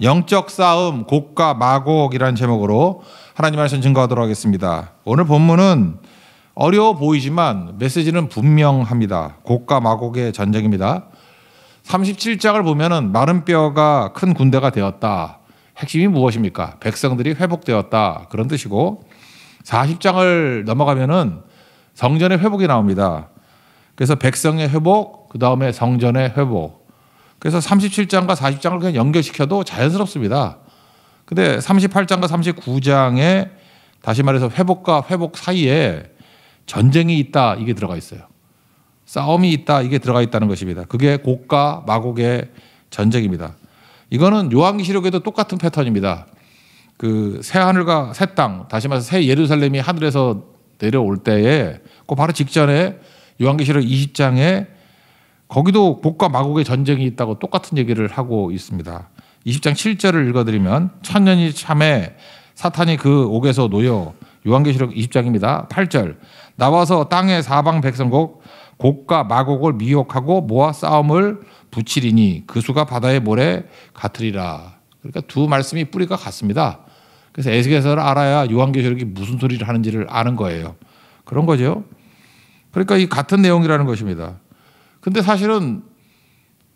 영적 싸움 곡과 마곡이라는 제목으로 하나님 말씀 증거하도록 하겠습니다. 오늘 본문은 어려워 보이지만 메시지는 분명합니다. 곡과 마곡의 전쟁입니다. 37장을 보면은 마른 뼈가 큰 군대가 되었다. 핵심이 무엇입니까? 백성들이 회복되었다. 그런 뜻이고 40장을 넘어가면은 성전의 회복이 나옵니다. 그래서 백성의 회복, 그 다음에 성전의 회복, 그래서 37장과 40장을 그냥 연결시켜도 자연스럽습니다. 근데 38장과 39장에 다시 말해서 회복과 회복 사이에 전쟁이 있다 이게 들어가 있어요. 싸움이 있다 이게 들어가 있다는 것입니다. 그게 곡과 마곡의 전쟁입니다. 이거는 요한기시록에도 똑같은 패턴입니다. 그 새 하늘과 새 땅, 다시 말해서 새 예루살렘이 하늘에서 내려올 때에 그 바로 직전에 요한계시록 20장에 거기도 복과 마곡의 전쟁이 있다고 똑같은 얘기를 하고 있습니다. 20장 7절을 읽어드리면 천년이 참에 사탄이 그 옥에서 놓여 요한계시록 20장입니다. 8절 나와서 땅의 사방 백성국 곡과 마곡을 미혹하고 모아 싸움을 붙이리니 그 수가 바다의 모래 같으리라. 그러니까 두 말씀이 뿌리가 같습니다. 그래서 에스겔서를 알아야 요한계시록이 무슨 소리를 하는지를 아는 거예요. 그런 거죠. 그러니까 이 같은 내용이라는 것입니다. 근데 사실은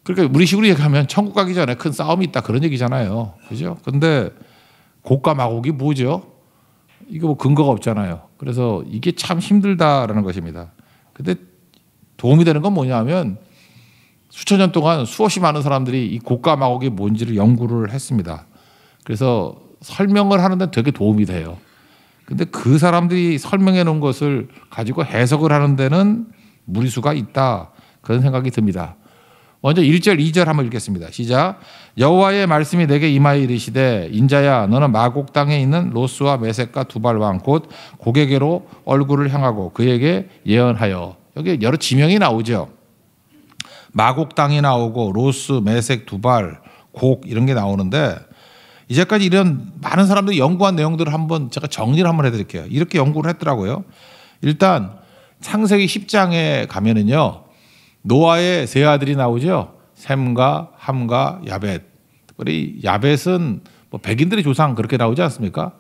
그러니까 우리식으로 얘기하면 천국 가기 전에 큰 싸움이 있다 그런 얘기잖아요. 그죠? 근데 고가 마곡이 뭐죠? 이거 뭐 근거가 없잖아요. 그래서 이게 참 힘들다라는 것입니다. 근데 도움이 되는 건 뭐냐면 수천 년 동안 수없이 많은 사람들이 이 고가 마곡이 뭔지를 연구를 했습니다. 그래서 설명을 하는데 되게 도움이 돼요. 근데 그 사람들이 설명해 놓은 것을 가지고 해석을 하는 데는 무리수가 있다. 그런 생각이 듭니다. 먼저 1절, 2절 한번 읽겠습니다. 시작. 여호와의 말씀이 내게 임하여 이르시되 인자야 너는 마곡 땅에 있는 로스와 메섹과 두발 왕곧 고객에로 얼굴을 향하고 그에게 예언하여 여기 여러 지명이 나오죠. 마곡 땅이 나오고 로스, 메섹, 두발, 곡 이런 게 나오는데 이제까지 이런 많은 사람들이 연구한 내용들을 한번 제가 정리를 한번 해드릴게요. 이렇게 연구를 했더라고요. 일단 창세기 10장에 가면은요. 노아의 세 아들이 나오죠. 샘과 함과 야벳. 특별히 야벳은 뭐 백인들의 조상 그렇게 나오지 않습니까?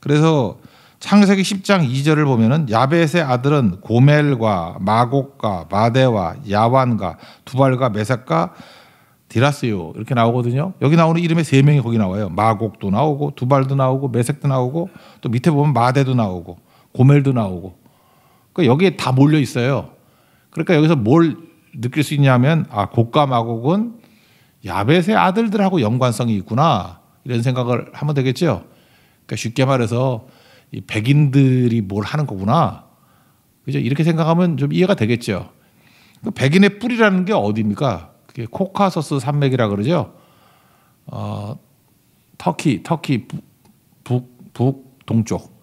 그래서 창세기 10장 2절을 보면은 야벳의 아들은 고멜과 마곡과 마데와 야완과 두발과 메삭과 디라스요 이렇게 나오거든요. 여기 나오는 이름의 세 명이 거기 나와요. 마곡도 나오고 두발도 나오고 메색도 나오고 또 밑에 보면 마대도 나오고 고멜도 나오고. 그러니까 여기에 다 몰려 있어요. 그러니까 여기서 뭘 느낄 수 있냐면 아 고가 마곡은 야벳의 아들들하고 연관성이 있구나 이런 생각을 하면 되겠죠. 그러니까 쉽게 말해서 이 백인들이 뭘 하는 거구나. 그죠? 이렇게 생각하면 좀 이해가 되겠죠. 그 백인의 뿌리라는 게 어디입니까? 그게 코카서스 산맥이라 그러죠. 어, 터키, 터키 북, 북, 동쪽.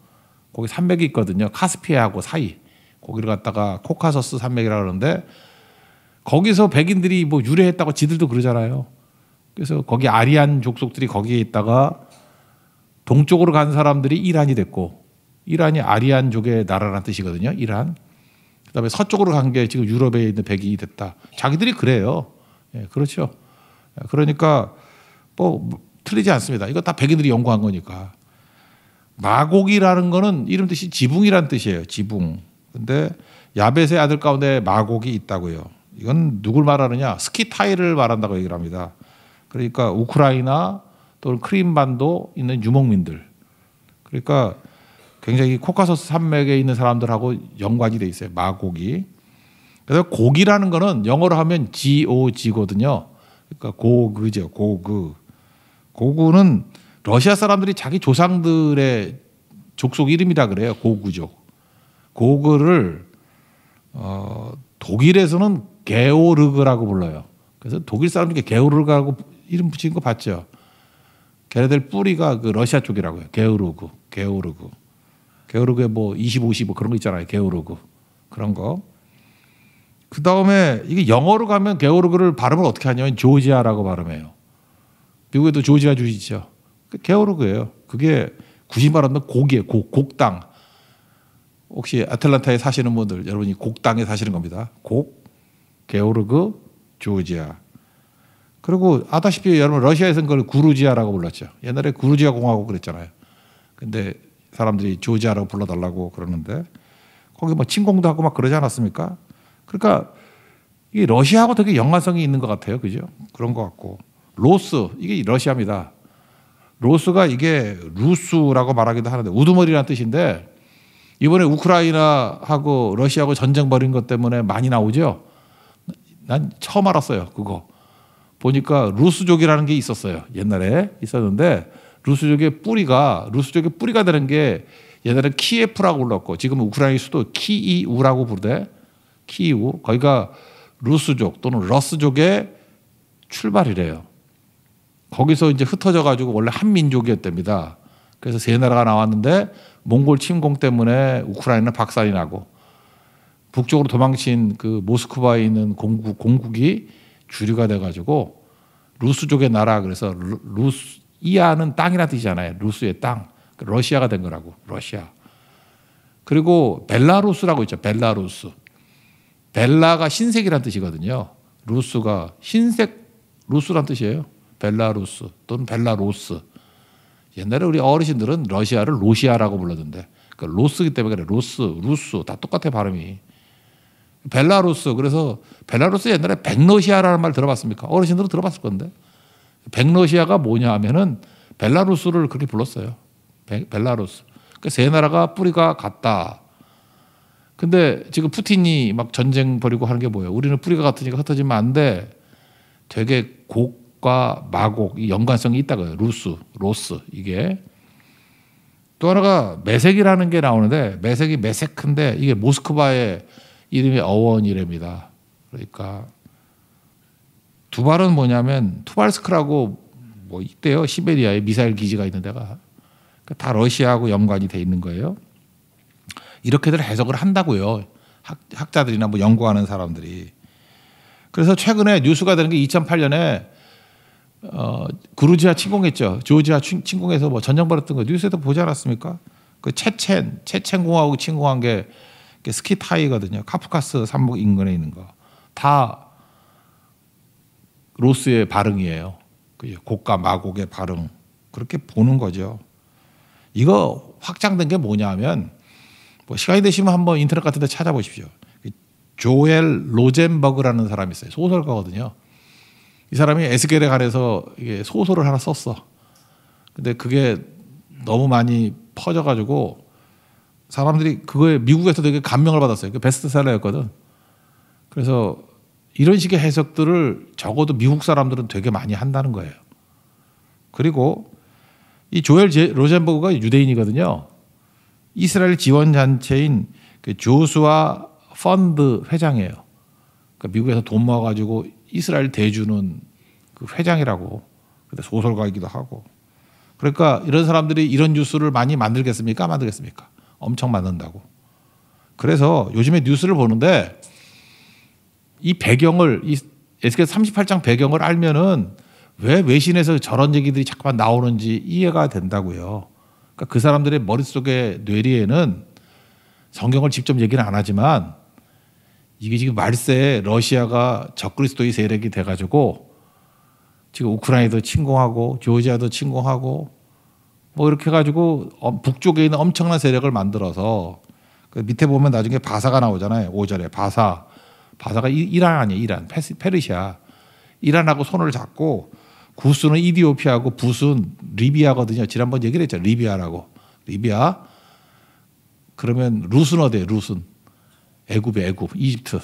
거기 산맥이 있거든요. 카스피해하고 사이. 거기를 갔다가 코카서스 산맥이라 그러는데 거기서 백인들이 뭐 유래했다고 지들도 그러잖아요. 그래서 거기 아리안 족속들이 거기에 있다가 동쪽으로 간 사람들이 이란이 됐고 이란이 아리안족의 나라라는 뜻이거든요. 이란. 그다음에 서쪽으로 간 게 지금 유럽에 있는 백인이 됐다. 자기들이 그래요. 예, 그렇죠. 예, 그러니까 뭐 틀리지 않습니다. 이거 다 백인들이 연구한 거니까. 마곡이라는 거는 이름 뜻이 지붕이란 뜻이에요. 지붕. 근데 야벳의 아들 가운데 마곡이 있다고요. 이건 누굴 말하느냐? 스키타이를 말한다고 얘기를 합니다. 그러니까 우크라이나 또는 크림반도 있는 유목민들. 그러니까 굉장히 코카소스 산맥에 있는 사람들하고 연관이 돼 있어요. 마곡이. 그래서 곡이라는 거는 영어로 하면 GOG거든요. 그러니까 고그죠. 고그. 고구는 러시아 사람들이 자기 조상들의 족속 이름이다 그래요. 고구족. 고구를 어, 독일에서는 게오르그라고 불러요. 그래서 독일 사람들이 게오르그라고 이름 붙인 거 봤죠? 걔네들 뿌리가 그 러시아 쪽이라고 해요. 게오르그, 게오르그. 게오르그에 뭐2 5 25 그런 거 있잖아요. 게오르그. 그런 거. 그 다음에 이게 영어로 가면 게오르그를 발음을 어떻게 하냐면 조지아라고 발음해요. 미국에도 조지아 주시죠. 게오르그예요. 그게 굳이 말하면 곡이에요. 곡, 곡당. 혹시 아틀란타에 사시는 분들 여러분이 곡당에 사시는 겁니다. 곡. 게오르그 조지아. 그리고 아다시피 여러분 러시아에서는 그걸 구르지아라고 불렀죠. 옛날에 구르지아 공화국 그랬잖아요. 근데 사람들이 조지아라고 불러달라고 그러는데 거기 뭐 침공도 하고 막 그러지 않았습니까? 그러니까 이 러시아하고 되게 연관성이 있는 것 같아요. 그죠? 그런 것 같고. 로스, 이게 러시아입니다. 로스가 이게 루스라고 말하기도 하는데 우두머리라는 뜻인데 이번에 우크라이나하고 러시아하고 전쟁 벌인 것 때문에 많이 나오죠. 난 처음 알았어요. 그거. 보니까 루스족이라는 게 있었어요. 옛날에 있었는데 루스족의 뿌리가 루스족의 뿌리가 되는 게 옛날에 키에프라고 불렀고 지금 우크라이나 수도 키이우라고 부르대. 키이우. 거기가 루스족 또는 러스족의 출발이래요. 거기서 이제 흩어져 가지고 원래 한 민족이었답니다. 그래서 세 나라가 나왔는데 몽골 침공 때문에 우크라이나 박살이 나고 북쪽으로 도망친 그 모스크바에 있는 공국 공국이 주류가 돼가지고 루스족의 나라 그래서 루스 이하는 땅이라 뜻이잖아요. 루스의 땅. 그러니까 러시아가 된 거라고. 러시아. 그리고 벨라루스라고 있죠. 벨라루스. 벨라가 흰색이라는 뜻이거든요. 루스가 흰색 루스란 뜻이에요. 벨라루스 또는 벨라로스. 옛날에 우리 어르신들은 러시아를 로시아라고 불렀는데 그 로스기 때문에 그래. 로스, 루스 다 똑같아 발음이. 벨라루스 그래서 벨라루스 옛날에 백러시아라는 말 들어봤습니까? 어르신들은 들어봤을 건데 백러시아가 뭐냐 하면은 벨라루스를 그렇게 불렀어요. 벨, 라루스그니까세 나라가 뿌리가 같다. 근데 지금 푸틴이 막 전쟁 벌이고 하는 게 뭐예요? 우리는 뿌리가 같으니까 흩어지면 안 돼. 되게 곡과 마곡 이 연관성이 있다고요. 루스, 로스 이게 또 하나가 매색이라는 게 나오는데 매색이 매색인데 이게 모스크바에 이름이 어원이랍니다. 그러니까 두발은 뭐냐면 투발스크라고 뭐 있대요. 시베리아에 미사일 기지가 있는 데가 그러니까 다 러시아하고 연관이 돼 있는 거예요. 이렇게들 해석을 한다고요. 학, 자들이나뭐 연구하는 사람들이. 그래서 최근에 뉴스가 되는 게 2008년에 어, 그루지아 침공했죠. 조지아 침공해서 뭐 전쟁 벌였던 거 뉴스에도 보지 않았습니까? 그 체첸, 체첸 공화국 침공한 게 스키 타이거든요. 카프카스 산맥 인근에 있는 거. 다 로스의 발응이에요. 그 고가 마곡의 발응. 그렇게 보는 거죠. 이거 확장된 게 뭐냐면 뭐 시간이 되시면 한번 인터넷 같은 데 찾아보십시오. 그 조엘 로젠버그라는 사람이 있어요. 소설가거든요. 이 사람이 에스겔에 관해서 소설을 하나 썼어. 근데 그게 너무 많이 퍼져가지고 사람들이 그거에 미국에서 되게 감명을 받았어요. 베스트셀러였거든. 그래서 이런 식의 해석들을 적어도 미국 사람들은 되게 많이 한다는 거예요. 그리고 이 조엘 로젠버그가 유대인이거든요. 이스라엘 지원 단체인 그 조수아 펀드 회장이에요. 그러니까 미국에서 돈 모아가지고 이스라엘 대주는 그 회장이라고. 소설가이기도 하고. 그러니까 이런 사람들이 이런 뉴스를 많이 만들겠습니까? 만들겠습니까? 엄청 만난다고. 그래서 요즘에 뉴스를 보는데 이 배경을 이 에스겔 38장 배경을 알면은 왜 외신에서 저런 얘기들이 자꾸만 나오는지 이해가 된다고요. 그러니까 그 사람들의 머릿속에 뇌리에는 성경을 직접 얘기는 안 하지만 이게 지금 말세에 러시아가 적그리스도의 세력이 돼 가지고 지금 우크라이나도 침공하고 조지아도 침공하고 뭐 이렇게 해가지고 어, 북쪽에 있는 엄청난 세력을 만들어서 그 밑에 보면 나중에 바사가 나오잖아요. 오절에 바사. 바사가 이란 아니에요. 이란. 페시, 페르시아. 이란하고 손을 잡고 구스는 이디오피아고 부스는 리비아거든요. 지난번 얘기를 했죠. 리비아라고. 리비아. 그러면 루슨 어디에 루슨. 애굽에 애굽. 이집트.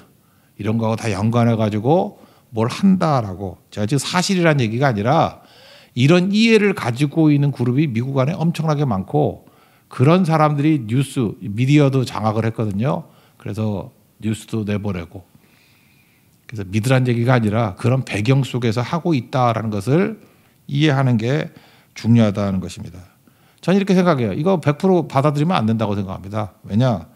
이런 거하고 다 연관해가지고 뭘 한다라고. 제가 지금 사실이라는 얘기가 아니라 이런 이해를 가지고 있는 그룹이 미국 안에 엄청나게 많고 그런 사람들이 뉴스 미디어도 장악을 했거든요. 그래서 뉴스도 내보내고 그래서 믿으란 얘기가 아니라 그런 배경 속에서 하고 있다라는 것을 이해하는 게 중요하다는 것입니다. 저는 이렇게 생각해요. 이거 100% 받아들이면 안 된다고 생각합니다. 왜냐?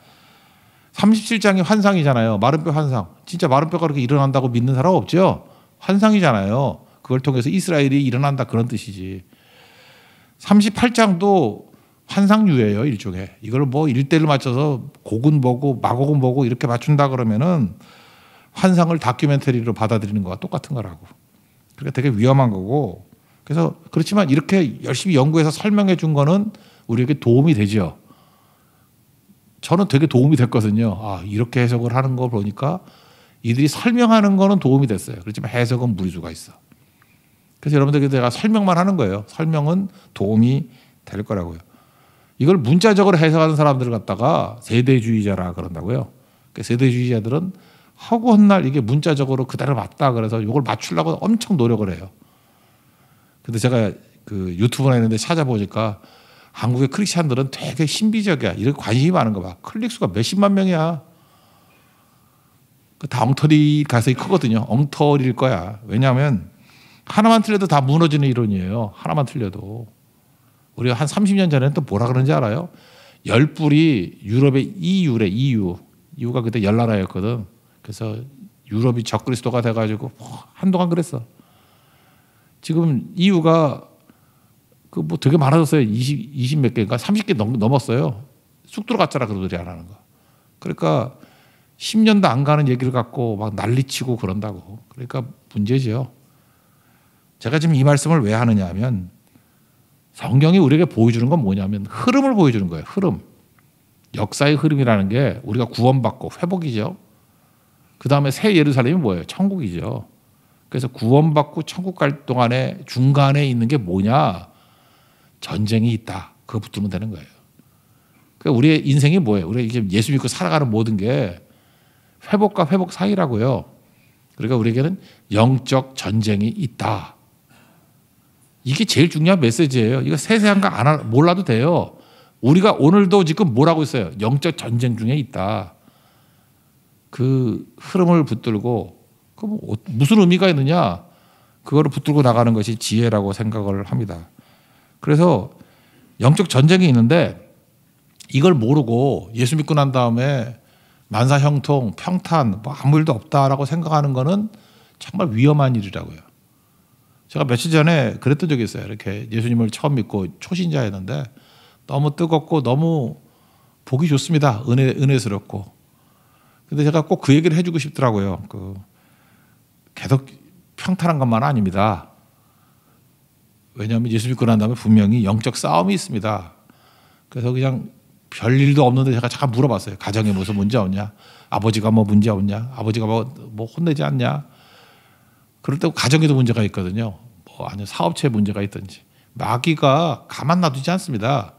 37장이 환상이잖아요. 마른뼈 환상. 진짜 마른뼈가 그렇게 일어난다고 믿는 사람 없죠? 환상이잖아요. 그걸 통해서 이스라엘이 일어난다 그런 뜻이지. 38장도 환상류예요 일종의. 이걸 뭐 일대를 맞춰서 곡은 뭐고 마곡은 뭐고 이렇게 맞춘다 그러면은 환상을 다큐멘터리로 받아들이는 거와 똑같은 거라고. 그러니까 되게 위험한 거고. 그래서 그렇지만 이렇게 열심히 연구해서 설명해 준 거는 우리에게 도움이 되죠. 저는 되게 도움이 됐거든요. 아, 이렇게 해석을 하는 거 보니까 이들이 설명하는 거는 도움이 됐어요. 그렇지만 해석은 무리수가 있어. 그래서 여러분들에게 가 설명만 하는 거예요. 설명은 도움이 될 거라고요. 이걸 문자적으로 해석하는 사람들을 갖다가 세대주의자라 그런다고요. 그러니까 세대주의자들은 하고 한 날 이게 문자적으로 그대로 맞다 그래서 이걸 맞추려고 엄청 노력을 해요. 근데 제가 그 유튜브나 있는데 찾아보니까 한국의 크리스천들은 되게 신비적이야. 이렇게 관심이 많은 거 봐. 클릭 수가 몇십만 명이야. 그다 엉터리 가서 크거든요. 엉터리일 거야. 왜냐하면 하나만 틀려도 다 무너지는 이론이에요. 하나만 틀려도. 우리가 한 30년 전에는 또 뭐라 그런지 알아요? 열불이 유럽의 EU래, EU. EU가 그때 열나라였거든. 그래서 유럽이 적그리스도가 돼가지고 뭐 한동안 그랬어. 지금 EU가 그 뭐 되게 많아졌어요. 20, 20몇 개인가 30개 넘, 넘었어요. 쑥 들어갔잖아, 그들이 안 하는 거. 그러니까 10년도 안 가는 얘기를 갖고 막 난리치고 그런다고. 그러니까 문제죠. 제가 지금 이 말씀을 왜 하느냐 하면 성경이 우리에게 보여주는 건 뭐냐면 흐름을 보여주는 거예요. 흐름. 역사의 흐름이라는 게 우리가 구원받고 회복이죠. 그 다음에 새 예루살렘이 뭐예요? 천국이죠. 그래서 구원받고 천국 갈 동안에 중간에 있는 게 뭐냐? 전쟁이 있다. 그거 붙들면 되는 거예요. 그러니까 우리의 인생이 뭐예요? 우리가 이게 예수 믿고 살아가는 모든 게 회복과 회복 사이라고요. 그러니까 우리에게는 영적 전쟁이 있다. 이게 제일 중요한 메시지예요. 이거 세세한 거 안, 몰라도 돼요. 우리가 오늘도 지금 뭐라고 있어요? 영적 전쟁 중에 있다. 그 흐름을 붙들고, 그 뭐, 어, 무슨 의미가 있느냐? 그거를 붙들고 나가는 것이 지혜라고 생각을 합니다. 그래서 영적 전쟁이 있는데 이걸 모르고 예수 믿고 난 다음에 만사형통, 평탄, 뭐 아무 일도 없다라고 생각하는 거는 정말 위험한 일이라고요. 제가 며칠 전에 그랬던 적이 있어요. 이렇게 예수님을 처음 믿고 초신자였는데 너무 뜨겁고 너무 보기 좋습니다. 은혜, 은혜스럽고. 근데 제가 꼭 그 얘기를 해주고 싶더라고요. 그, 계속 평탄한 것만 아닙니다. 왜냐하면 예수 믿고 난 다음에 분명히 영적 싸움이 있습니다. 그래서 그냥 별 일도 없는데 제가 잠깐 물어봤어요. 가정에 무슨 문제 없냐? 아버지가 뭐 문제 없냐? 아버지가 뭐, 뭐 혼내지 않냐? 그럴 때 가정에도 문제가 있거든요. 뭐 아니 사업체 문제가 있든지 마귀가 가만 놔두지 않습니다.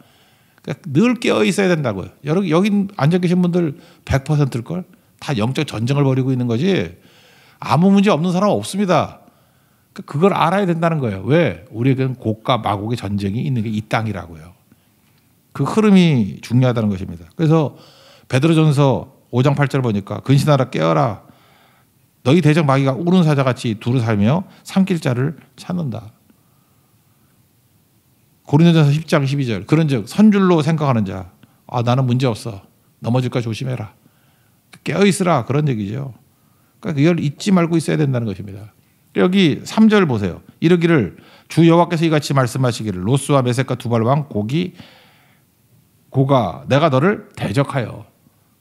그러니까 늘 깨어 있어야 된다고요. 여러 여기 앉아 계신 분들 100%일 걸. 다 영적 전쟁을 벌이고 있는 거지. 아무 문제 없는 사람 없습니다. 그러니까 그걸 알아야 된다는 거예요. 왜? 우리에게는 곡과 마곡의 전쟁이 있는 게 이 땅이라고요. 그 흐름이 중요하다는 것입니다. 그래서 베드로전서 5장 8절 보니까 근신하라 깨어라 너희 대적 마귀가 우른 사자같이 두루 살며 삼킬 자를 찾는다. 고린도전서 10장 12절. 그런즉 선줄로 생각하는 자. 아 나는 문제 없어. 넘어질까 조심해라. 깨어 있으라 그런 얘기죠. 그러니까 이걸 잊지 말고 있어야 된다는 것입니다. 여기 3절 보세요. 이르기를 주 여호와께서 이같이 말씀하시기를 로스와 메섹과 두발 왕 고기 고가 내가 너를 대적하여.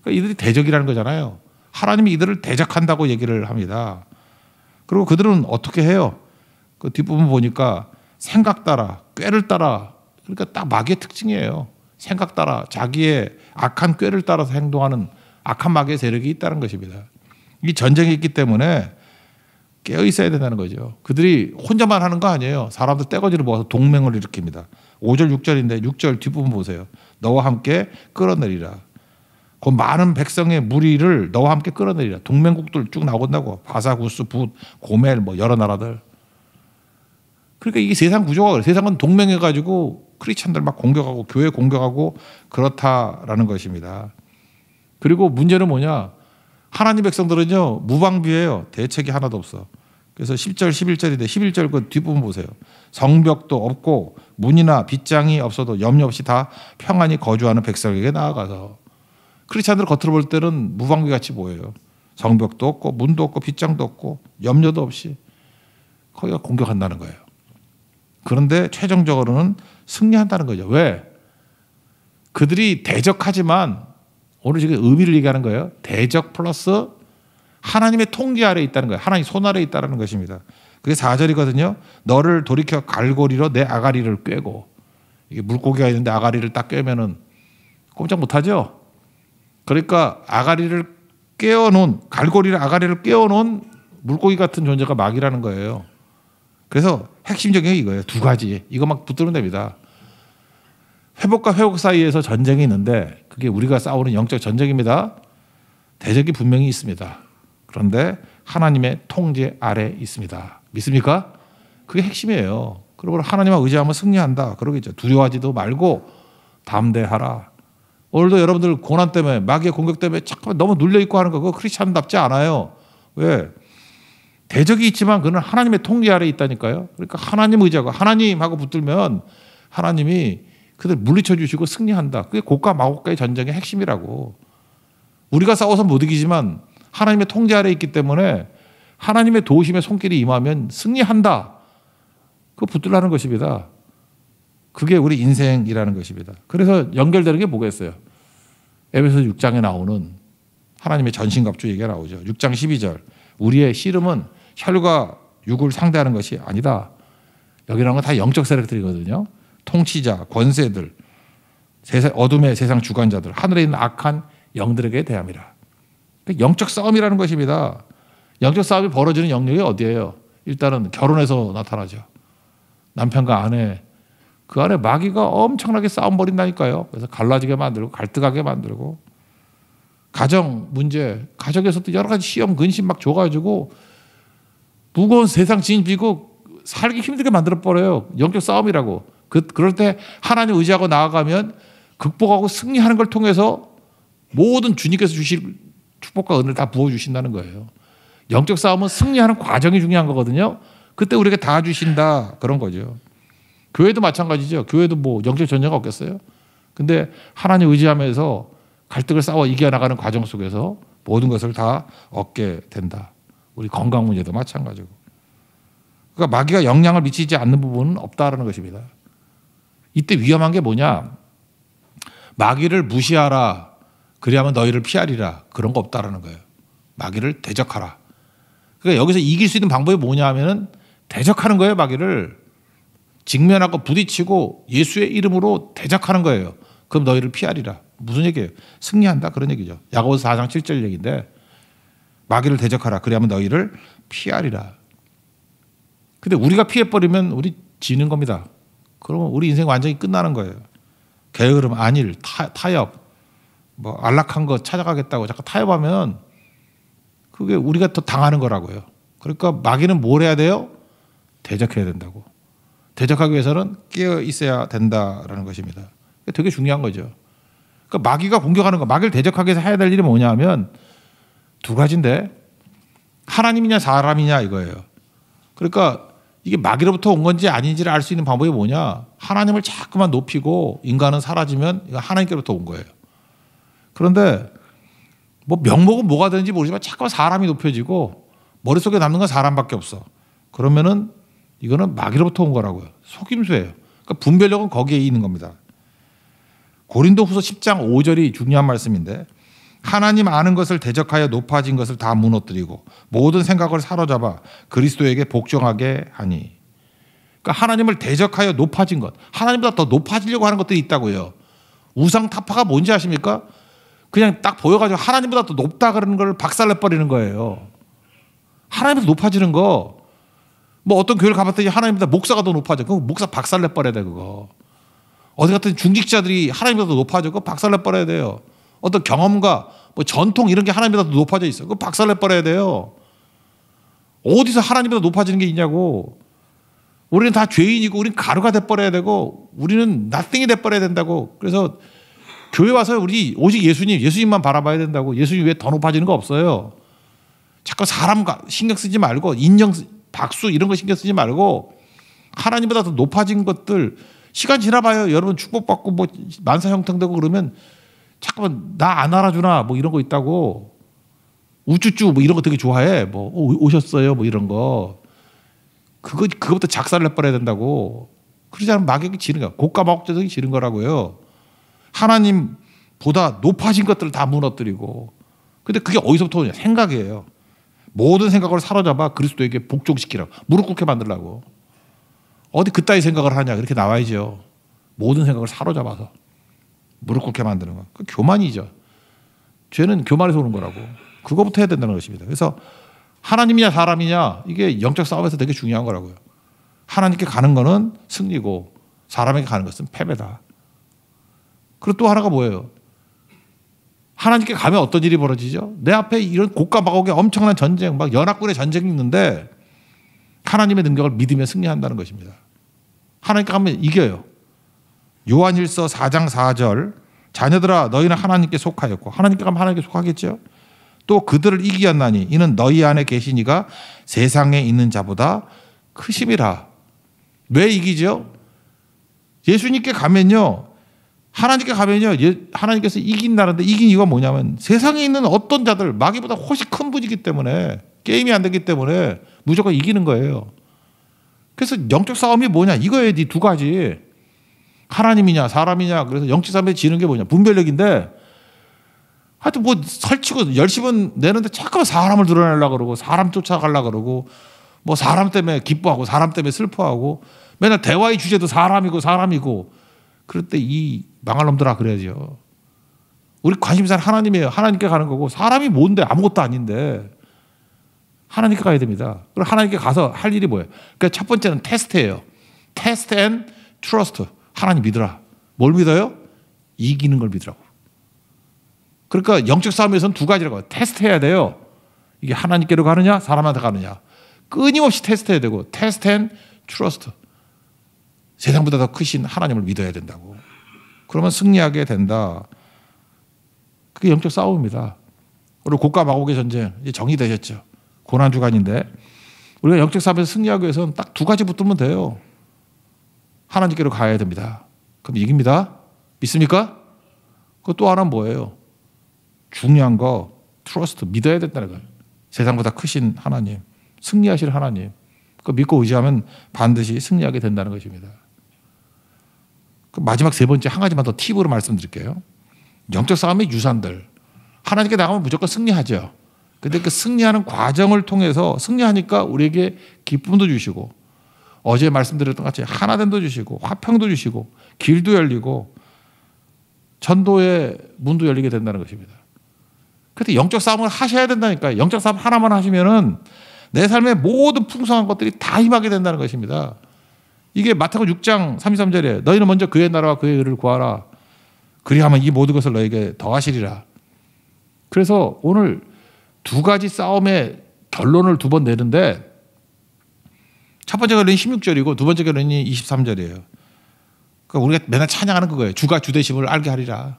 그러니까 이들이 대적이라는 거잖아요. 하나님이 이들을 대적한다고 얘기를 합니다. 그리고 그들은 어떻게 해요? 그 뒷부분 보니까 생각 따라, 꾀를 따라, 그러니까 딱 마귀의 특징이에요. 생각 따라, 자기의 악한 꾀를 따라서 행동하는 악한 마귀의 세력이 있다는 것입니다. 이 전쟁이 있기 때문에 깨어 있어야 된다는 거죠. 그들이 혼자만 하는 거 아니에요. 사람들 떼거지를 모아서 동맹을 일으킵니다. 5절, 6절인데 6절 뒷부분 보세요. 너와 함께 끌어내리라. 그 많은 백성의 무리를 너와 함께 끌어내리라. 동맹국들 쭉 나온다고. 바사구스, 붓, 고멜 뭐 여러 나라들. 그러니까 이게 세상 구조가 그래. 세상은 동맹해 가지고 크리스천들 막 공격하고 교회 공격하고 그렇다라는 것입니다. 그리고 문제는 뭐냐? 하나님 백성들은요. 무방비예요. 대책이 하나도 없어. 그래서 10절 11절인데 11절 그 뒷부분 보세요. 성벽도 없고 문이나 빗장이 없어도 염려 없이 다 평안히 거주하는 백성에게 나아가서 크리스찬들 겉으로 볼 때는 무방비같이 보여요. 성벽도 없고 문도 없고 빗장도 없고 염려도 없이 거기가 공격한다는 거예요. 그런데 최종적으로는 승리한다는 거죠. 왜? 그들이 대적하지만 오늘 지금 의미를 얘기하는 거예요. 대적 플러스 하나님의 통계 아래 에 있다는 거예요. 하나님 손 아래 에 있다는 것입니다. 그게 4절이거든요. 너를 돌이켜 갈고리로 내 아가리를 꿰고 이게 물고기가 있는데 아가리를 딱 꿰면은 꼼짝 못하죠. 그러니까 아가리를 깨어놓은 갈고리를 아가리를 깨어놓은 물고기 같은 존재가 마귀라는 거예요. 그래서 핵심적인 게 이거예요. 두 가지. 이거 막 붙들면 됩니다. 회복과 회복 사이에서 전쟁이 있는데 그게 우리가 싸우는 영적 전쟁입니다. 대적이 분명히 있습니다. 그런데 하나님의 통제 아래 있습니다. 믿습니까? 그게 핵심이에요. 그러므로 하나님과 의지하면 승리한다. 그러겠죠. 두려워하지도 말고 담대하라. 오늘도 여러분들 고난 때문에 마귀의 공격 때문에 자꾸 너무 눌려 있고 하는 거 그거 크리스천답지 않아요. 왜? 대적이 있지만 그는 하나님의 통제 아래 있다니까요. 그러니까 하나님 의지하고 하나님하고 붙들면 하나님이 그들 물리쳐 주시고 승리한다. 그게 고가 마고가의 전쟁의 핵심이라고. 우리가 싸워서 못 이기지만 하나님의 통제 아래 있기 때문에 하나님의 도우심의 손길이 임하면 승리한다. 그거 붙들라는 것입니다. 그게 우리 인생이라는 것입니다. 그래서 연결되는 게뭐겠어요 에베소 6장에 나오는 하나님의 전신갑주 얘기가 나오죠. 6장 12절. 우리의 씨름은 혈과 육을 상대하는 것이 아니다. 여기 나온 건다 영적 세력들이거든요. 통치자, 권세들, 세상, 어둠의 세상 주관자들, 하늘에 있는 악한 영들에게 대함이라. 영적 싸움이라는 것입니다. 영적 싸움이 벌어지는 영역이 어디예요? 일단은 결혼에서 나타나죠. 남편과 아내, 그 안에 마귀가 엄청나게 싸움 벌인다니까요. 그래서 갈라지게 만들고 갈등하게 만들고 가정 문제, 가정에서도 여러 가지 시험 근심 막 줘가지고 무거운 세상 진비고 살기 힘들게 만들어 버려요. 영적 싸움이라고. 그 그럴 때 하나님 의지하고 나아가면 극복하고 승리하는 걸 통해서 모든 주님께서 주실 축복과 은혜를 다 부어 주신다는 거예요. 영적 싸움은 승리하는 과정이 중요한 거거든요. 그때 우리에게 다 주신다 그런 거죠. 교회도 마찬가지죠. 교회도 뭐 영적 전쟁가 없겠어요. 근데 하나님 의지하면서 갈등을 싸워 이겨나가는 과정 속에서 모든 것을 다 얻게 된다. 우리 건강 문제도 마찬가지고. 그러니까 마귀가 영향을 미치지 않는 부분은 없다라는 것입니다. 이때 위험한 게 뭐냐? 마귀를 무시하라. 그리하면 너희를 피하리라. 그런 거 없다라는 거예요. 마귀를 대적하라. 그러니까 여기서 이길 수 있는 방법이 뭐냐 하면은 대적하는 거예요, 마귀를. 직면하고 부딪히고 예수의 이름으로 대적하는 거예요. 그럼 너희를 피하리라. 무슨 얘기예요? 승리한다 그런 얘기죠. 야고보서 4장 7절 얘기인데 마귀를 대적하라. 그래야만 너희를 피하리라. 근데 우리가 피해버리면 우리 지는 겁니다. 그러면 우리 인생 완전히 끝나는 거예요. 게으름, 안일, 타, 타협, 뭐 안락한 거 찾아가겠다고 자꾸 타협하면 그게 우리가 더 당하는 거라고요. 그러니까 마귀는 뭘 해야 돼요? 대적해야 된다고. 대적하기 위해서는 깨어 있어야 된다라는 것입니다. 되게 중요한 거죠. 그러니까 마귀가 공격하는 거, 마귀를 대적하기 위해서 해야 될 일이 뭐냐면 두 가지인데 하나님이냐 사람이냐 이거예요. 그러니까 이게 마귀로부터 온 건지 아닌지를 알 수 있는 방법이 뭐냐? 하나님을 자꾸만 높이고 인간은 사라지면 이거 하나님께로부터 온 거예요. 그런데 뭐 명목은 뭐가 되는지 모르지만 자꾸 사람이 높여지고 머릿속에 남는 건 사람밖에 없어. 그러면은 이거는 마귀로부터 온 거라고요. 속임수예요. 그러니까 분별력은 거기에 있는 겁니다. 고린도후서 10장 5절이 중요한 말씀인데 하나님 아는 것을 대적하여 높아진 것을 다 무너뜨리고 모든 생각을 사로잡아 그리스도에게 복종하게 하니. 그러니까 하나님을 대적하여 높아진 것, 하나님보다 더 높아지려고 하는 것들이 있다고요. 우상 타파가 뭔지 아십니까? 그냥 딱 보여가지고 하나님보다 더 높다 그러는 걸 박살내 버리는 거예요. 하나님보다 높아지는 거뭐 어떤 교회를 가봤더니 하나님보다 목사가 더 높아져. 그 목사 박살내 버려야 돼 그거. 어디 같은 중직자들이 하나님보다 더 높아져. 그 박살내 버려야 돼요. 어떤 경험과 뭐 전통 이런 게 하나님보다 더 높아져 있어. 그 박살내 버려야 돼요. 어디서 하나님보다 높아지는 게 있냐고. 우리는 다 죄인이고 우리는 가루가 돼 버려야 되고 우리는 나띵이 돼 버려야 된다고. 그래서 교회 와서 우리 오직 예수님, 예수님만 바라봐야 된다고. 예수님 왜더 높아지는 거 없어요. 자꾸 사람 신경 쓰지 말고 인정 박수 이런 거 신경 쓰지 말고 하나님보다 더 높아진 것들 시간 지나봐요. 여러분 축복받고 뭐 만사 형통되고 그러면 잠깐만 나 안 알아주나 뭐 이런 거 있다고 우쭈쭈 뭐 이런 거 되게 좋아해 뭐 오셨어요 뭐 이런 거 그거 그것부터 작살을 내버려야 된다고 그러지 않으면 마귀에 지는 거야 고가 마국제성이 지는 거라고요 하나님보다 높아진 것들을 다 무너뜨리고 근데 그게 어디서부터 오냐 생각이에요 모든 생각을 사로잡아 그리스도에게 복종시키라고. 무릎 꿇게 만들라고. 어디 그따위 생각을 하냐. 그렇게 나와야죠. 모든 생각을 사로잡아서 무릎 꿇게 만드는 거. 그 교만이죠. 죄는 교만에서 오는 거라고. 그거부터 해야 된다는 것입니다. 그래서 하나님이냐 사람이냐 이게 영적 싸움에서 되게 중요한 거라고요. 하나님께 가는 거는 승리고 사람에게 가는 것은 패배다. 그리고 또 하나가 뭐예요? 하나님께 가면 어떤 일이 벌어지죠? 내 앞에 이런 곡과 마곡의 엄청난 전쟁, 막 연합군의 전쟁이 있는데 하나님의 능력을 믿으며 승리한다는 것입니다. 하나님께 가면 이겨요. 요한일서 4장 4절 자녀들아 너희는 하나님께 속하였고 하나님께 가면 하나님께 속하겠죠. 또 그들을 이기었나니 이는 너희 안에 계시니가 세상에 있는 자보다 크심이라. 왜 이기죠? 예수님께 가면요. 하나님께 가면요, 예, 하나님께서 이긴다는데 이긴 이유가 뭐냐면 세상에 있는 어떤 자들, 마귀보다 훨씬 큰 부지기 때문에 게임이 안 되기 때문에 무조건 이기는 거예요. 그래서 영적 싸움이 뭐냐? 이거에 이두 가지. 하나님이냐, 사람이냐. 그래서 영적 싸움에 지는 게 뭐냐? 분별력인데 하여튼 뭐 설치고 열심은 내는데 자꾸 사람을 드러내려 그러고 사람 쫓아가려 그러고 뭐 사람 때문에 기뻐하고 사람 때문에 슬퍼하고 맨날 대화의 주제도 사람이고 사람이고 그럴 때이 망할 놈들아 그래야죠. 우리 관심사는 하나님이에요. 하나님께 가는 거고 사람이 뭔데 아무것도 아닌데 하나님께 가야 됩니다. 그럼 하나님께 가서 할 일이 뭐예요? 그러니까 첫 번째는 테스트예요. 테스트 앤 트러스트. 하나님 믿으라. 뭘 믿어요? 이기는 걸 믿으라고. 그러니까 영적 싸움에서는 두 가지라고. 테스트해야 돼요. 이게 하나님께로 가느냐, 사람한테 가느냐. 끊임없이 테스트해야 되고 테스트 앤 트러스트. 세상보다 더 크신 하나님을 믿어야 된다고. 그러면 승리하게 된다. 그게 영적 싸움입니다. 그리고 고가 마곡의 전쟁, 정이 되셨죠. 고난주간인데, 우리가 영적 싸움에서 승리하기 위해서는 딱 두 가지 붙으면 돼요. 하나님께로 가야 됩니다. 그럼 이깁니다. 믿습니까? 그 또 하나는 뭐예요? 중요한 거, 트러스트, 믿어야 된다는 거예요. 세상보다 크신 하나님, 승리하실 하나님. 그 믿고 의지하면 반드시 승리하게 된다는 것입니다. 그 마지막 세 번째 한 가지만 더 팁으로 말씀드릴게요. 영적 싸움의 유산들. 하나님께 나가면 무조건 승리하죠. 근데 그 승리하는 과정을 통해서 승리하니까 우리에게 기쁨도 주시고 어제 말씀드렸던 같이 하나됨도 주시고 화평도 주시고 길도 열리고 전도의 문도 열리게 된다는 것입니다. 그래 영적 싸움을 하셔야 된다니까요. 영적 싸움 하나만 하시면은 내 삶의 모든 풍성한 것들이 다 임하게 된다는 것입니다. 이게 마태고 6장 33절에 너희는 먼저 그의 나라와 그의 의를 구하라. 그리하면 이 모든 것을 너에게 더하시리라. 그래서 오늘 두 가지 싸움의 결론을 두 번 내는데 첫 번째 결론이 16절이고 두 번째 결론이 23절이에요. 그러니까 우리가 맨날 찬양하는 거예요 주가 주대심을 알게 하리라.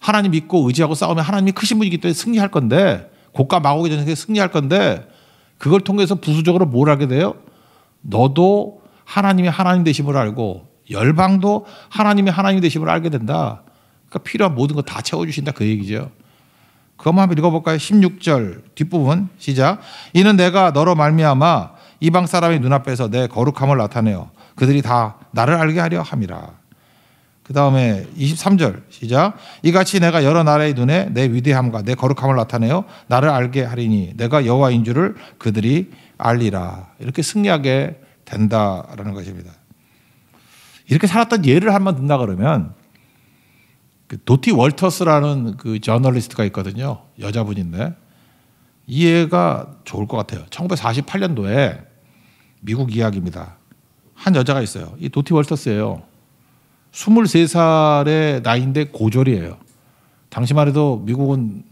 하나님 믿고 의지하고 싸우면 하나님이 크신 분이기 때문에 승리할 건데 고가 마곡이 전쟁에 승리할 건데 그걸 통해서 부수적으로 뭘 하게 돼요? 너도 하나님이 하나님 되심을 알고 열방도 하나님이 하나님 되심을 알게 된다. 그러니까 필요한 모든 거 다 채워주신다 그 얘기죠. 그것 한번 읽어볼까요? 16절 뒷부분 시작. 이는 내가 너로 말미암아 이방 사람의 눈앞에서 내 거룩함을 나타내어 그들이 다 나를 알게 하려 함이라. 그 다음에 23절 시작. 이같이 내가 여러 나라의 눈에 내 위대함과 내 거룩함을 나타내어 나를 알게 하리니 내가 여호와인 줄을 그들이 알리라. 이렇게 승리하게 된다라는 것입니다. 이렇게 살았던 예를 한번 든다 그러면 그 도티 월터스라는 그 저널리스트가 있거든요. 여자분인데 이해가 좋을 것 같아요. 1948년도에 미국 이야기입니다. 한 여자가 있어요. 이 도티 월터스예요. 23살의 나이인데 고졸이에요. 당시만 해도 미국은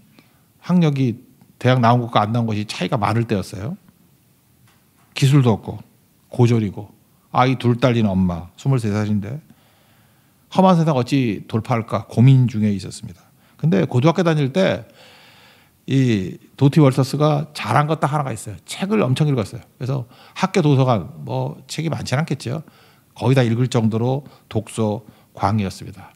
학력이 대학 나온 것과 안 나온 것이 차이가 많을 때였어요. 기술도 없고 고졸이고 아이 둘 딸린 엄마 23살인데 험한 세상 어찌 돌파할까 고민 중에 있었습니다. 근데 고등학교 다닐 때 이 도티 월서스가 잘한 것 딱 하나가 있어요. 책을 엄청 읽었어요. 그래서 학교 도서관 뭐 책이 많지 않겠죠. 거의 다 읽을 정도로 독서 광이었습니다.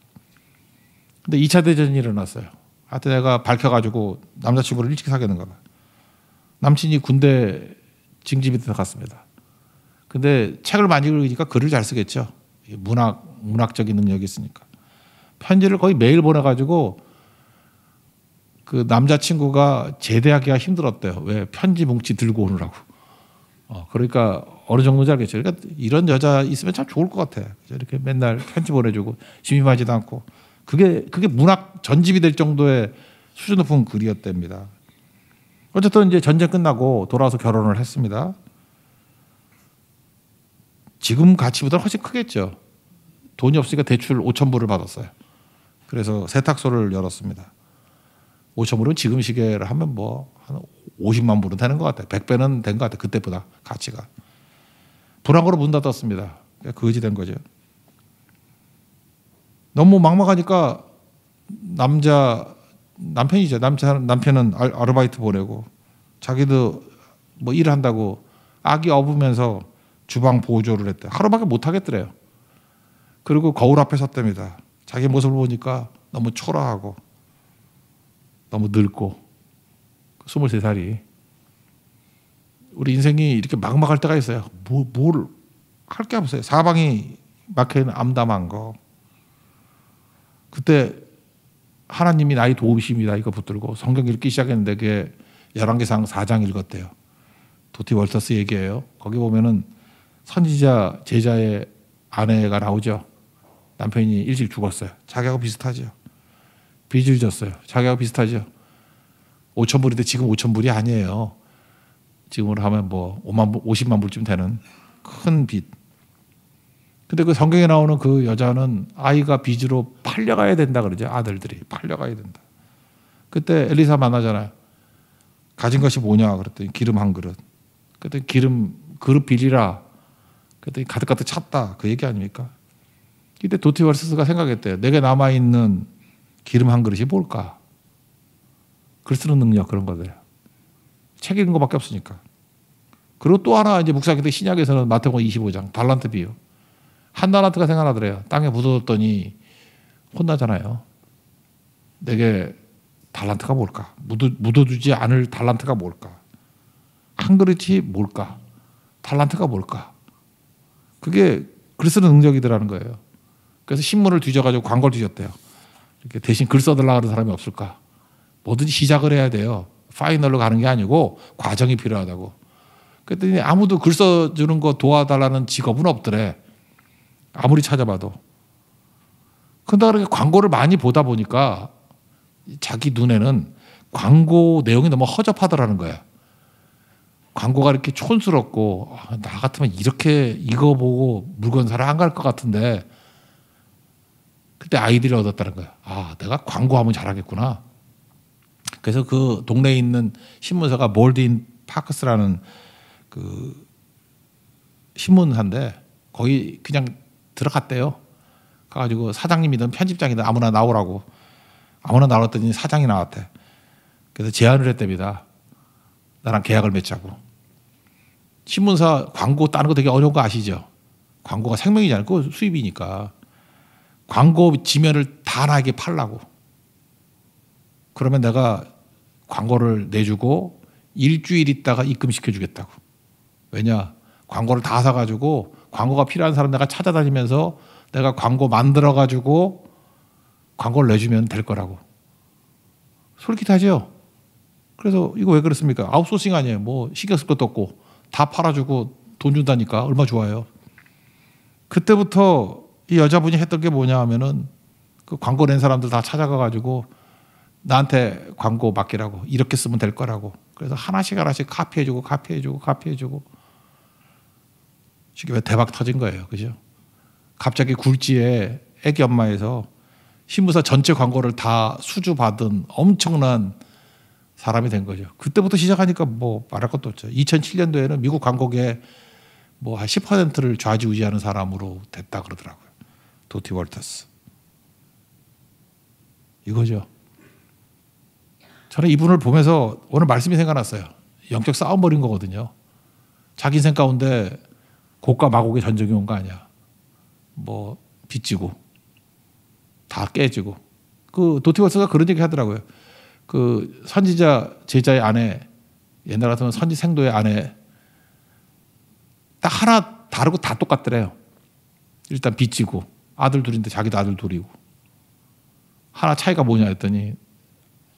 근데 2차 대전이 일어났어요. 하여튼 내가 밝혀가지고 남자친구를 일찍 사귀는 거야. 남친이 군대 징집이 들어갔습니다. 근데 책을 많이 읽으니까 글을 잘 쓰겠죠. 문학 문학적인 능력이 있으니까 편지를 거의 매일 보내가지고 그 남자친구가 제대하기가 힘들었대요. 왜 편지 뭉치 들고 오느라고. 어, 그러니까 어느 정도인지 알겠죠. 그러니까 이런 여자 있으면 참 좋을 것 같아. 이렇게 맨날 편지 보내주고 심심하지도 않고 그게 그게 문학 전집이 될 정도의 수준 높은 글이었답니다. 어쨌든 이제 전쟁 끝나고 돌아와서 결혼을 했습니다. 지금 가치보다 훨씬 크겠죠. 돈이 없으니까 대출 5천 불을 받았어요. 그래서 세탁소를 열었습니다. 5천 불은 지금 시계를 하면 뭐 한 50만 불은 되는 것 같아요. 100배는 된 것 같아요. 그때보다 가치가. 불황으로 문 닫았습니다. 거지 된 거죠. 너무 막막하니까 남자 남편이죠. 남편, 남편은 아르바이트 보내고 자기도 뭐 일한다고 아기 업으면서 주방 보조를 했대. 하루밖에 못 하겠더래요. 그리고 거울 앞에 섰답니다. 자기 모습을 보니까 너무 초라하고 너무 늙고 23살이 우리 인생이 이렇게 막막할 때가 있어요. 뭐, 뭘할 게 없어요. 사방이 막혀있는 암담한 거. 그때 하나님이 나의 도우심이다 이거 붙들고 성경 읽기 시작했는데 그게 열왕기상 4장 읽었대요. 도티 월터스 얘기예요. 거기 보면은 선지자 제자의 아내가 나오죠. 남편이 일찍 죽었어요. 자기하고 비슷하죠. 빚을 졌어요. 자기하고 비슷하죠. 5천 불인데 지금 5천 불이 아니에요. 지금으로 하면 뭐 5만 불, 50만 불쯤 되는 큰 빚. 근데 그 성경에 나오는 그 여자는 아이가 빚으로 팔려가야 된다 그러죠. 아들들이 팔려가야 된다. 그때 엘리사 만나잖아요. 가진 것이 뭐냐 그랬더니 기름 한 그릇. 그랬더니 기름 그릇 빌리라. 그랬더니 가득가득 찼다. 그 얘기 아닙니까? 이때 도티월스가 생각했대요. 내게 남아있는 기름 한 그릇이 뭘까? 글 쓰는 능력 그런 거들. 책 읽는 것밖에 없으니까. 그리고 또 하나 이제 묵상할 때 신약에서는 마태복음 25장 달란트 비유. 한 달란트가 생각나더래요. 땅에 묻어뒀더니 혼나잖아요. 내게 달란트가 뭘까? 묻어, 주지 않을 달란트가 뭘까? 한 그릇이 뭘까? 달란트가 뭘까? 그게 글 쓰는 능력이더라는 거예요. 그래서 신문을 뒤져가지고 광고를 뒤졌대요. 이렇게 대신 글 써달라 하는 사람이 없을까? 뭐든지 시작을 해야 돼요. 파이널로 가는 게 아니고 과정이 필요하다고. 그랬더니 아무도 글 써주는 거 도와달라는 직업은 없더래. 아무리 찾아봐도. 그 근데 그렇게 광고를 많이 보다 보니까 자기 눈에는 광고 내용이 너무 허접하더라는 거야. 광고가 이렇게 촌스럽고 아, 나 같으면 이렇게 이거 보고 물건 사러 안 갈 것 같은데 그때 아이디를 얻었다는 거야. 아 내가 광고하면 잘하겠구나. 그래서 그 동네에 있는 신문사가 몰드인 파크스라는 그 신문사인데 거의 그냥 들어갔대요. 가가지고 사장님이든 편집장이든 아무나 나오라고 아무나 나왔더니 사장이 나왔대. 그래서 제안을 했답니다. 나랑 계약을 맺자고. 신문사 광고 따는 거 되게 어려운 거 아시죠? 광고가 생명이지 않고 수입이니까. 광고 지면을 다 나에게 팔라고. 그러면 내가 광고를 내주고 일주일 있다가 입금시켜 주겠다고. 왜냐? 광고를 다 사가지고 광고가 필요한 사람 내가 찾아다니면서 내가 광고 만들어 가지고 광고를 내주면 될 거라고. 솔깃하죠. 그래서 이거 왜 그렇습니까? 아웃소싱 아니에요. 뭐 신경 쓸 것도 없고 다 팔아주고 돈 준다니까 얼마 좋아요. 그때부터 이 여자분이 했던 게 뭐냐 하면은 그 광고 낸 사람들 다 찾아가 가지고 나한테 광고 맡기라고 이렇게 쓰면 될 거라고 그래서 하나씩 하나씩 카피해주고 카피해주고 카피해주고 지금 대박 터진 거예요, 그죠? 갑자기 굴지에 애기 엄마에서 신문사 전체 광고를 다 수주받은 엄청난 사람이 된 거죠. 그때부터 시작하니까 뭐 말할 것도 없죠. 2007년도에는 미국 광고계 뭐한 10%를 좌지우지하는 사람으로 됐다 그러더라고요. 도티 월터스. 이거죠. 저는 이분을 보면서 오늘 말씀이 생각났어요. 영적 싸움 버린 거거든요. 자기 인생 가운데 고가 마곡의 전쟁이 온 거 아니야. 뭐 빚지고 다 깨지고 그도티버스가 그런 얘기 하더라고요. 그 선지자 제자의 아내 옛날 같으면 선지 생도의 아내 딱 하나 다르고 다 똑같더래요. 일단 빚지고 아들 둘인데 자기도 아들 둘이고 하나 차이가 뭐냐 했더니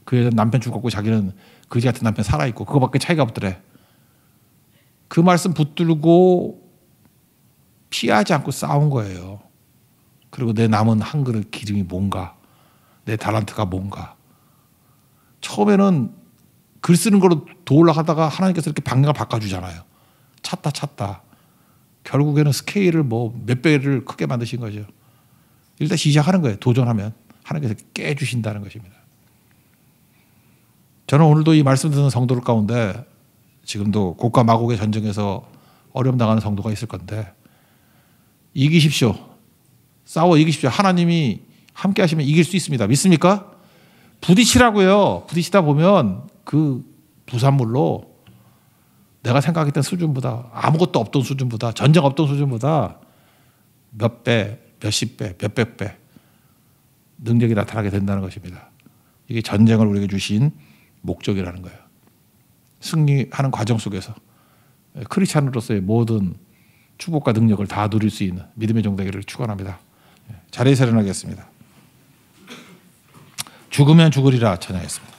그여자 남편 죽었고 자기는 그지 같은 남편 살아있고 그거밖에 차이가 없더래. 그 말씀 붙들고 피하지 않고 싸운 거예요. 그리고 내 남은 한 그릇 기름이 뭔가, 내 달란트가 뭔가. 처음에는 글 쓰는 걸로 도울라 하다가 하나님께서 이렇게 방향을 바꿔주잖아요. 찾다 찾다. 결국에는 스케일을 뭐 몇 배를 크게 만드신 거죠. 일단 시작하는 거예요. 도전하면. 하나님께서 깨주신다는 것입니다. 저는 오늘도 이 말씀 듣는 성도들 가운데 지금도 고가 마곡의 전쟁에서 어려움 당하는 성도가 있을 건데 이기십시오. 싸워 이기십시오. 하나님이 함께 하시면 이길 수 있습니다. 믿습니까? 부딪히라고요. 부딪히다 보면 그 부산물로 내가 생각했던 수준보다 아무것도 없던 수준보다 전쟁 없던 수준보다 몇 배, 몇십 배, 몇백 배 능력이 나타나게 된다는 것입니다. 이게 전쟁을 우리에게 주신 목적이라는 거예요. 승리하는 과정 속에서 크리스천으로서의 모든 축복과 능력을 다 누릴 수 있는 믿음의 종대기를 축원합니다. 예, 자리에 세련하겠습니다. 죽으면 죽으리라 전하였습니다.